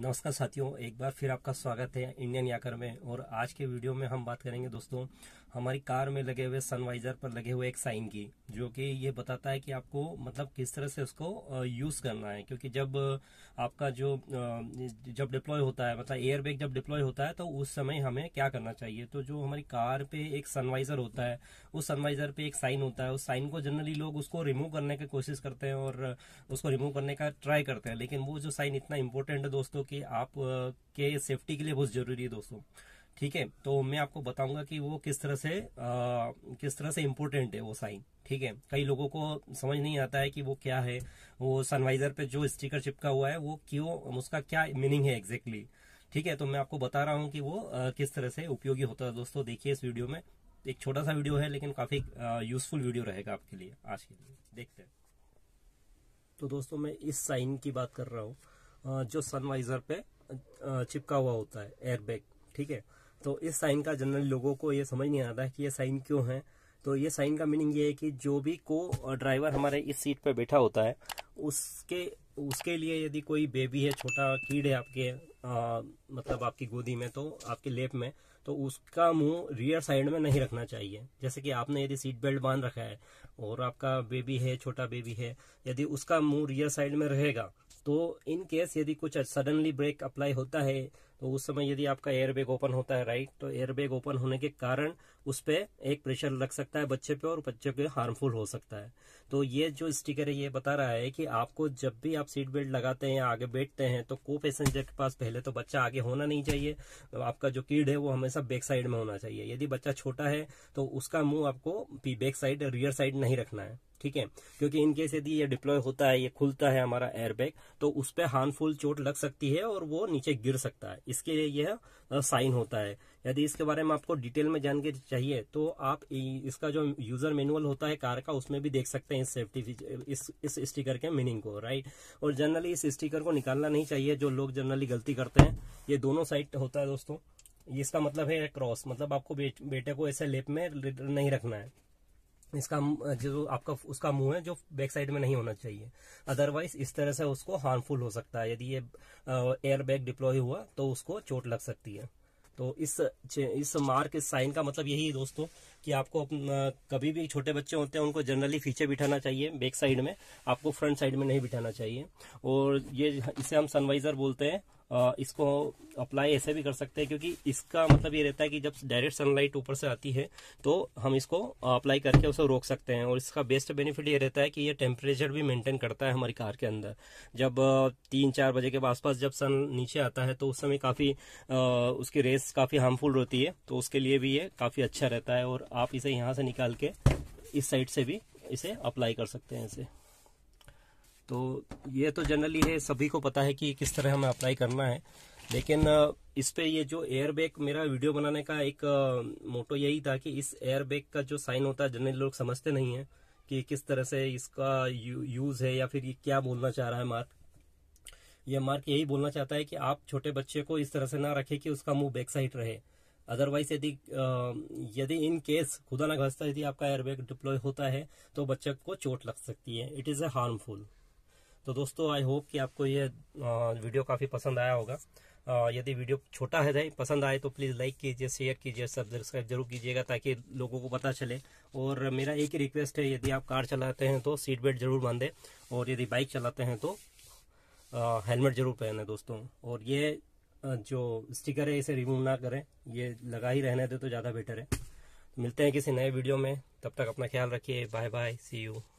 नमस्कार साथियों एक बार फिर आपका स्वागत है इंडियन याकर में और आज के वीडियो में हम बात करेंगे दोस्तों हमारी कार में लगे हुए सनवाइजर पर लगे हुए एक साइन की जो कि ये बताता है कि आपको मतलब किस तरह से उसको यूज करना है क्योंकि जब आपका जो जब डिप्लॉय होता है मतलब एयरबैग जब डिप्लॉय होता है तो उस समय हमें क्या करना चाहिए तो जो हमारी कार पे एक सनवाइजर होता है उस सनवाइजर पे एक साइन होता है उस साइन को जनरली लोग उसको रिमूव करने की कोशिश करते हैं और उसको रिमूव करने का ट्राई करते हैं लेकिन वो जो साइन इतना इम्पोर्टेंट है दोस्तों की आप के सेफ्टी के लिए बहुत जरूरी है दोस्तों ठीक है तो मैं आपको बताऊंगा कि वो किस तरह से आ, किस तरह से इम्पोर्टेंट है वो साइन ठीक है कई लोगों को समझ नहीं आता है कि वो क्या है वो सनवाइजर पे जो स्टिकर चिपका हुआ है वो क्यों उसका क्या मीनिंग है एग्जैक्टली exactly? ठीक है तो मैं आपको बता रहा हूँ कि वो आ, किस तरह से उपयोगी होता है दोस्तों देखिए इस वीडियो में एक छोटा सा वीडियो है लेकिन काफी यूजफुल वीडियो रहेगा आपके लिए आज के लिए देखते हैं तो दोस्तों मैं इस साइन की बात कर रहा हूँ जो सनवाइजर पे चिपका हुआ होता है एयरबैग ठीक है तो इस साइन का जनरल लोगों को ये समझ नहीं आता है कि ये साइन क्यों है तो ये साइन का मीनिंग ये है कि जो भी को ड्राइवर हमारे इस सीट पर बैठा होता है उसके उसके लिए यदि कोई बेबी है छोटा कीड है आपके आ, मतलब आपकी गोदी में तो आपके लेप में तो उसका मुंह रियर साइड में नहीं रखना चाहिए जैसे कि आपने यदि सीट बेल्ट बांध रखा है और आपका बेबी है छोटा बेबी है यदि उसका मुंह रियर साइड में रहेगा तो इन केस यदि कुछ सडनली ब्रेक अप्लाई होता है तो उस समय यदि आपका एयरबैग ओपन होता है राइट तो एयरबैग ओपन होने के कारण उस पर एक प्रेशर लग सकता है बच्चे पे और बच्चे पे हार्मफुल हो सकता है तो ये जो स्टिकर है ये बता रहा है कि आपको जब भी आप सीट बेल्ट लगाते हैं या आगे बैठते हैं तो को पैसेंजर के पास पहले तो बच्चा आगे होना नहीं चाहिए तो आपका जो कीड है वो हमेशा बैक साइड में होना चाहिए यदि बच्चा छोटा है तो उसका मुंह आपको बैक साइड रियर साइड नहीं रखना है ठीक है क्योंकि इनकेस यदि ये डिप्लॉय होता है ये खुलता है हमारा एयरबैग तो उस पर हार्मफुल चोट लग सकती है और वो नीचे गिर सकता है इसके लिए यह साइन होता है यदि इसके बारे में आपको डिटेल में जानकारी चाहिए तो आप इसका जो यूजर मैनुअल होता है कार का उसमें भी देख सकते हैं इस सेफ्टी इस इस स्टिकर के मीनिंग को राइट और जनरली इस स्टिकर को निकालना नहीं चाहिए जो लोग जनरली गलती करते हैं ये दोनों साइड होता है दोस्तों इसका मतलब है क्रॉस मतलब आपको बेटे को ऐसे लेप में नहीं रखना है इसका जो आपका उसका मुंह है जो बैक साइड में नहीं होना चाहिए अदरवाइज इस तरह से उसको हार्मफुल हो सकता है यदि ये एयर बैग डिप्लॉय हुआ तो उसको चोट लग सकती है तो इस इस मार्क इस साइन का मतलब यही है दोस्तों कि आपको अपना कभी भी छोटे बच्चे होते हैं उनको जनरली पीछे बिठाना चाहिए बैक साइड में आपको फ्रंट साइड में नहीं बिठाना चाहिए और ये इसे हम सनवाइजर बोलते हैं इसको अप्लाई ऐसे भी कर सकते हैं क्योंकि इसका मतलब ये रहता है कि जब डायरेक्ट सनलाइट ऊपर से आती है तो हम इसको अप्लाई करके उसे रोक सकते हैं और इसका बेस्ट बेनिफिट ये रहता है कि ये टेम्परेचर भी मेंटेन करता है हमारी कार के अंदर जब तीन चार बजे के आसपास जब सन नीचे आता है तो उस समय काफ़ी उसकी रेस काफ़ी हार्मफुल होती है तो उसके लिए भी ये काफ़ी अच्छा रहता है और आप इसे यहाँ से निकाल के इस साइड से भी इसे अप्लाई कर सकते हैं इसे तो ये तो जनरली है सभी को पता है कि किस तरह हमें अप्लाई करना है लेकिन इस पे ये जो एयर बैग मेरा वीडियो बनाने का एक मोटो यही था कि इस एयर बैग का जो साइन होता है जनरली लोग समझते नहीं है कि किस तरह से इसका यू, यूज है या फिर ये क्या बोलना चाह रहा है मार्क ये मार्क यही बोलना चाहता है कि आप छोटे बच्चे को इस तरह से ना रखें कि उसका मुंह बैक साइड रहे अदरवाइज यदि यदि इन केस खुदा ना घसता यदि आपका एयरबैग डिप्लॉय होता है तो बच्चे को चोट लग सकती है इट इज ए हार्मफुल तो दोस्तों आई होप कि आपको ये वीडियो काफ़ी पसंद आया होगा यदि वीडियो छोटा है नहीं पसंद आए तो प्लीज़ लाइक कीजिए शेयर कीजिए सब्सक्राइब जरूर कीजिएगा ताकि लोगों को पता चले और मेरा एक ही रिक्वेस्ट है यदि आप कार चलाते हैं तो सीट बेल्ट जरूर बांधें और यदि बाइक चलाते हैं तो हेलमेट जरूर पहने दोस्तों और ये जो स्टिकर है इसे रिमूव ना करें ये लगा ही रहने दे तो ज़्यादा बेटर है मिलते हैं किसी नए वीडियो में तब तक अपना ख्याल रखिए बाय बाय सी यू